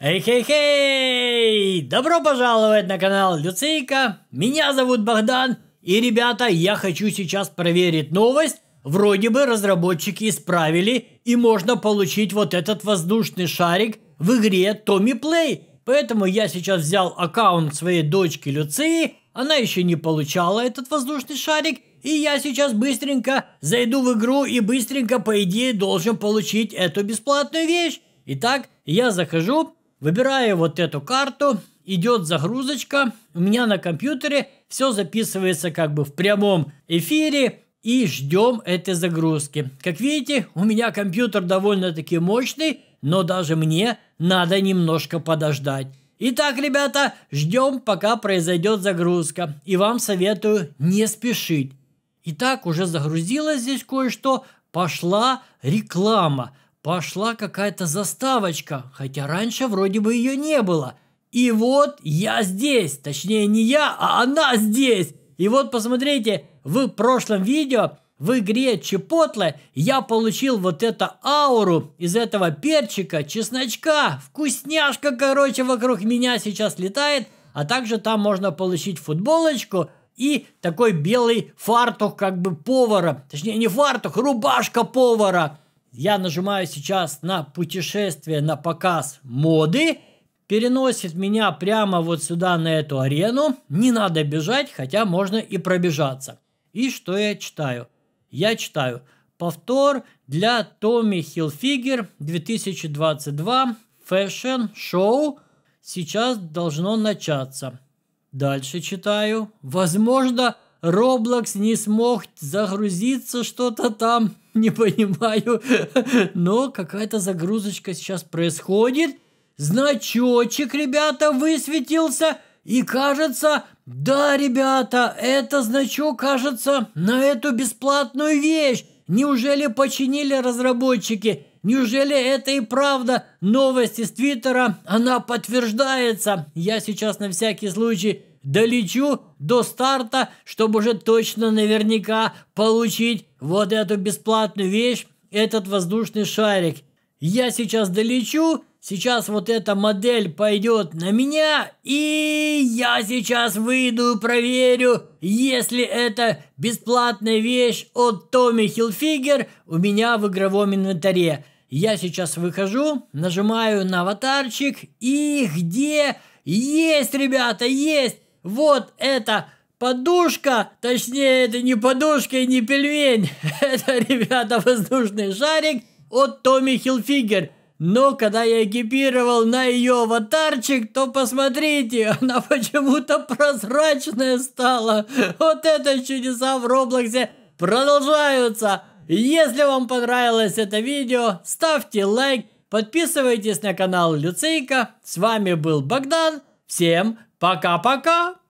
Эй-хей-хей! Добро пожаловать на канал Люцейка. Меня зовут Богдан. И, ребята, я хочу сейчас проверить новость. Вроде бы разработчики исправили, и можно получить вот этот воздушный шарик в игре Томми Плей. Поэтому я сейчас взял аккаунт своей дочки Люции. Она еще не получала этот воздушный шарик. И я сейчас быстренько зайду в игру и быстренько, по идее, должен получить эту бесплатную вещь. Итак, я захожу, Выбираю вот эту карту, идет загрузочка, у меня на компьютере все записывается как бы в прямом эфире и ждем этой загрузки. Как видите, у меня компьютер довольно-таки мощный, но даже мне надо немножко подождать. Итак, ребята, ждем, пока произойдет загрузка. И вам советую не спешить. Итак, уже загрузилось здесь кое-что, пошла реклама – пошла какая-то заставочка, хотя раньше вроде бы ее не было. И вот я здесь, точнее не я, а она здесь. И вот посмотрите, в прошлом видео в игре Чепотле я получил вот эту ауру из этого перчика, чесночка. Вкусняшка, короче, вокруг меня сейчас летает. А также там можно получить футболочку и такой белый фартух как бы повара. Точнее, не фартух, рубашка повара я нажимаю сейчас на путешествие, на показ моды, переносит меня прямо вот сюда, на эту арену. Не надо бежать, хотя можно и пробежаться. И что я читаю? Я читаю повтор для Томми Хилфигер 2022 фэшн-шоу сейчас должно начаться. Дальше читаю. Возможно, Roblox не смог загрузиться что-то там, не понимаю. Но какая-то загрузочка сейчас происходит. Значочек, ребята, высветился. И кажется, да, ребята, это значок, кажется, на эту бесплатную вещь. Неужели починили разработчики? Неужели это и правда новость из Твиттера? Она подтверждается. Я сейчас на всякий случай долечу до старта, чтобы уже точно наверняка получить вот эту бесплатную вещь, этот воздушный шарик. Я сейчас долечу, сейчас вот эта модель пойдет на меня, и я сейчас выйду, проверю, если это бесплатная вещь от Томми Хилфигер у меня в игровом инвентаре. Я сейчас выхожу, нажимаю на аватарчик, и где? Есть, ребята, есть! вот это подушка, точнее, это не подушка и не пельмень. Это, ребята, воздушный шарик от Томми Хилфигер. Но когда я экипировал на ее аватарчик, то посмотрите, она почему-то прозрачная стала. Вот это чудеса в Роблоксе продолжаются. Если вам понравилось это видео, ставьте лайк, подписывайтесь на канал Люцейка. С вами был Богдан. Всем пока! paca paca